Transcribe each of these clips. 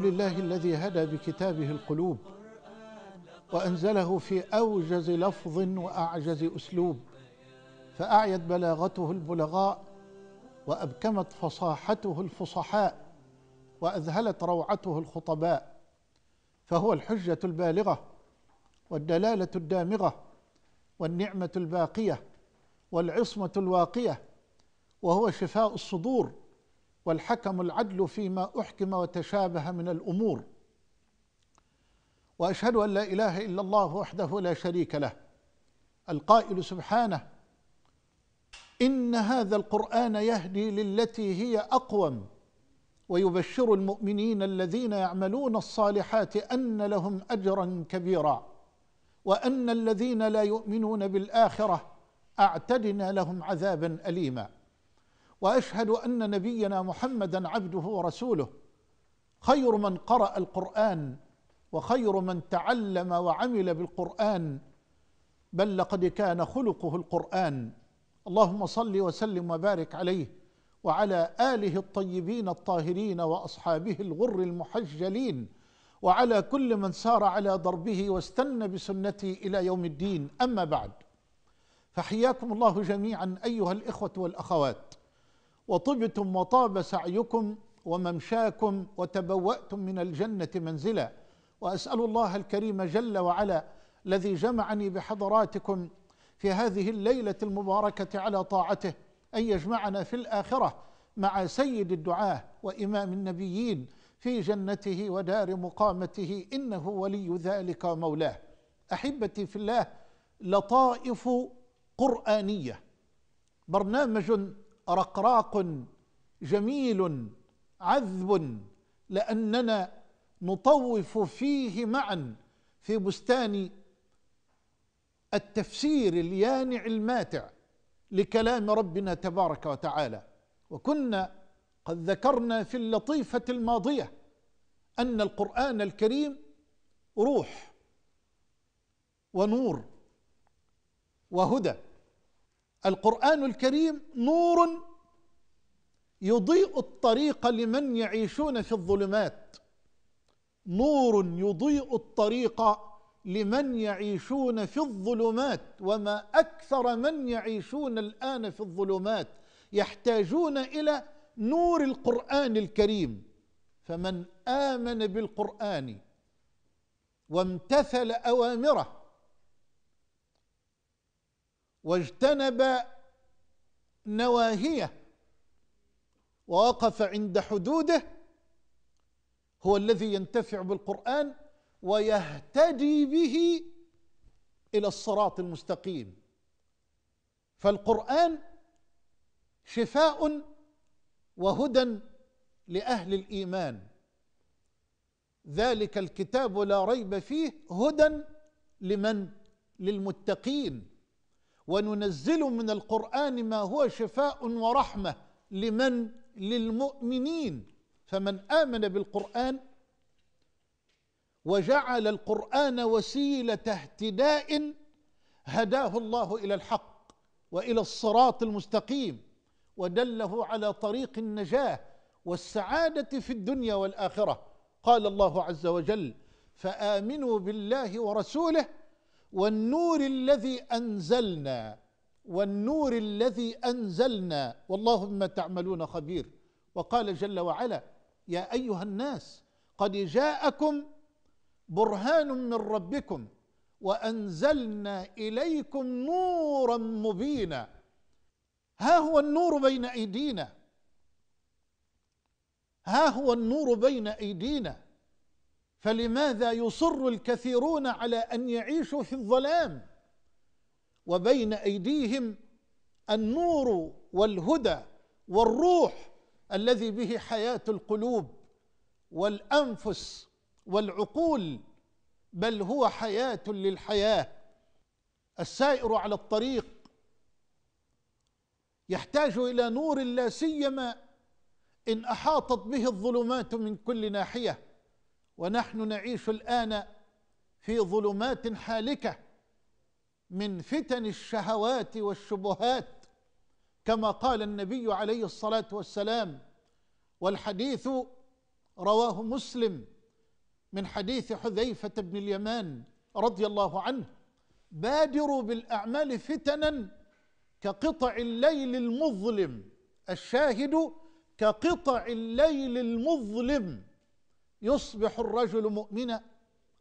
لله الذي هدى بكتابه القلوب وأنزله في أوجز لفظ وأعجز أسلوب فأعيت بلاغته البلغاء وأبكمت فصاحته الفصحاء وأذهلت روعته الخطباء فهو الحجة البالغة والدلالة الدامغة والنعمة الباقية والعصمة الواقية وهو شفاء الصدور والحكم العدل فيما احكم وتشابه من الامور واشهد ان لا اله الا الله وحده لا شريك له القائل سبحانه ان هذا القران يهدي للتي هي اقوم ويبشر المؤمنين الذين يعملون الصالحات ان لهم اجرا كبيرا وان الذين لا يؤمنون بالاخره اعتدنا لهم عذابا اليما واشهد ان نبينا محمدا عبده ورسوله خير من قرأ القرآن وخير من تعلم وعمل بالقرآن بل لقد كان خلقه القرآن اللهم صل وسلم وبارك عليه وعلى آله الطيبين الطاهرين وأصحابه الغر المحجلين وعلى كل من سار على ضربه واستنى بسنته إلى يوم الدين أما بعد فحياكم الله جميعا أيها الإخوة والأخوات وطبتم وطاب سعيكم وممشاكم وتبوأتم من الجنة منزلا وأسأل الله الكريم جل وعلا الذي جمعني بحضراتكم في هذه الليلة المباركة على طاعته أن يجمعنا في الآخرة مع سيد الدعاة وإمام النبيين في جنته ودار مقامته إنه ولي ذلك مولاه أحبتي في الله لطائف قرآنية برنامج رقراق جميل عذب لاننا نطوف فيه معا في بستان التفسير اليانع الماتع لكلام ربنا تبارك وتعالى وكنا قد ذكرنا في اللطيفه الماضيه ان القران الكريم روح ونور وهدى القرآن الكريم نور يضيء الطريق لمن يعيشون في الظلمات نور يضيء الطريق لمن يعيشون في الظلمات وما أكثر من يعيشون الآن في الظلمات يحتاجون إلى نور القرآن الكريم فمن آمن بالقرآن وامتثل أوامره واجتنب نواهيه ووقف عند حدوده هو الذي ينتفع بالقرآن ويهتدي به إلى الصراط المستقيم فالقرآن شفاء وهدى لأهل الإيمان ذلك الكتاب لا ريب فيه هدى لمن للمتقين وننزل من القرآن ما هو شفاء ورحمة لمن للمؤمنين فمن آمن بالقرآن وجعل القرآن وسيلة اهتداء هداه الله إلى الحق وإلى الصراط المستقيم ودله على طريق النجاة والسعادة في الدنيا والآخرة قال الله عز وجل فآمنوا بالله ورسوله والنور الذي أنزلنا والنور الذي أنزلنا والله بما تعملون خبير وقال جل وعلا يا أيها الناس قد جاءكم برهان من ربكم وأنزلنا إليكم نورا مبينا ها هو النور بين أيدينا ها هو النور بين أيدينا فلماذا يصر الكثيرون على ان يعيشوا في الظلام وبين ايديهم النور والهدى والروح الذي به حياه القلوب والانفس والعقول بل هو حياه للحياه السائر على الطريق يحتاج الى نور لا سيما ان احاطت به الظلمات من كل ناحيه ونحن نعيش الآن في ظلمات حالكة من فتن الشهوات والشبهات كما قال النبي عليه الصلاة والسلام والحديث رواه مسلم من حديث حذيفة بن اليمان رضي الله عنه بادروا بالأعمال فتنا كقطع الليل المظلم الشاهد كقطع الليل المظلم يصبح الرجل مؤمنا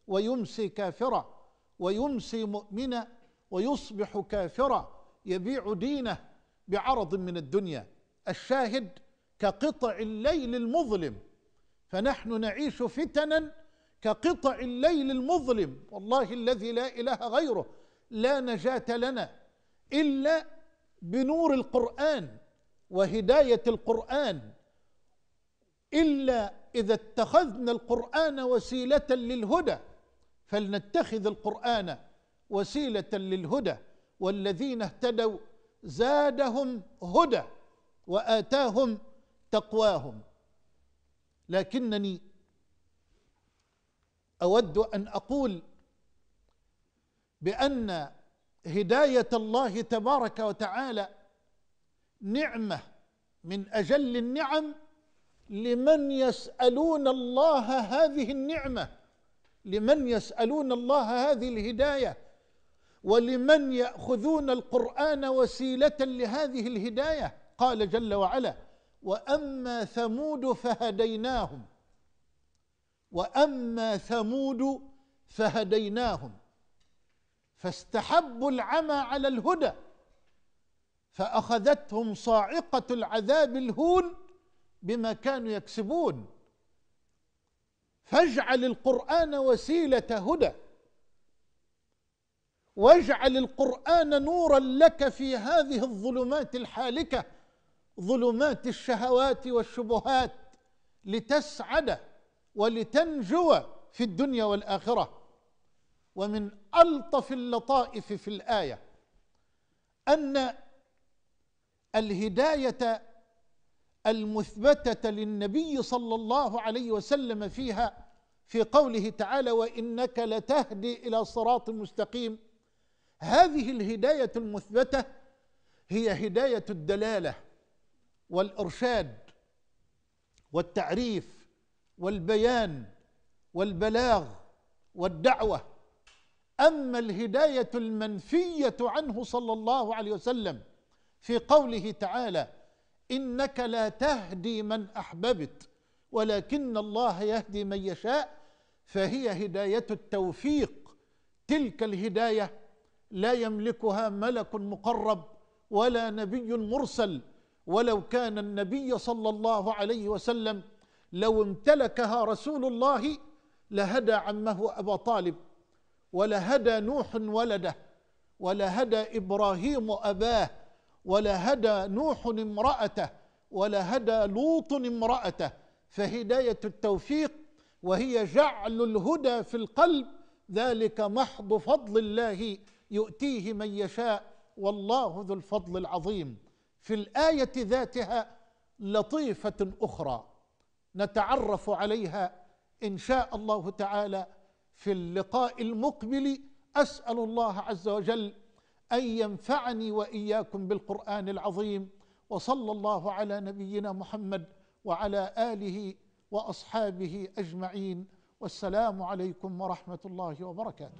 ويمسي كافرا ويمسي مؤمنا ويصبح كافرا يبيع دينه بعرض من الدنيا الشاهد كقطع الليل المظلم فنحن نعيش فتنا كقطع الليل المظلم والله الذي لا اله غيره لا نجاه لنا الا بنور القران وهدايه القران الا اذا اتخذنا القران وسيله للهدى فلنتخذ القران وسيله للهدى والذين اهتدوا زادهم هدى واتاهم تقواهم لكنني اود ان اقول بان هدايه الله تبارك وتعالى نعمه من اجل النعم لمن يسألون الله هذه النعمة لمن يسألون الله هذه الهداية ولمن يأخذون القرآن وسيلة لهذه الهداية قال جل وعلا وأما ثمود فهديناهم وأما ثمود فهديناهم فاستحبوا العمى على الهدى فأخذتهم صاعقة العذاب الهون بما كانوا يكسبون فاجعل القرآن وسيلة هدى واجعل القرآن نورا لك في هذه الظلمات الحالكة ظلمات الشهوات والشبهات لتسعد ولتنجو في الدنيا والآخرة ومن ألطف اللطائف في الآية أن الهداية المثبتة للنبي صلى الله عليه وسلم فيها في قوله تعالى وإنك لتهدي إلى صراط مستقيم هذه الهداية المثبتة هي هداية الدلالة والإرشاد والتعريف والبيان والبلاغ والدعوة أما الهداية المنفية عنه صلى الله عليه وسلم في قوله تعالى انك لا تهدي من احببت ولكن الله يهدي من يشاء فهي هدايه التوفيق تلك الهدايه لا يملكها ملك مقرب ولا نبي مرسل ولو كان النبي صلى الله عليه وسلم لو امتلكها رسول الله لهدى عمه ابا طالب ولهدى نوح ولده ولهدى ابراهيم اباه ولهدى نوح امرأته ولهدى لوط امرأته فهداية التوفيق وهي جعل الهدى في القلب ذلك محض فضل الله يؤتيه من يشاء والله ذو الفضل العظيم في الايه ذاتها لطيفه اخرى نتعرف عليها ان شاء الله تعالى في اللقاء المقبل اسال الله عز وجل أن ينفعني وإياكم بالقرآن العظيم وصلى الله على نبينا محمد وعلى آله وأصحابه أجمعين والسلام عليكم ورحمة الله وبركاته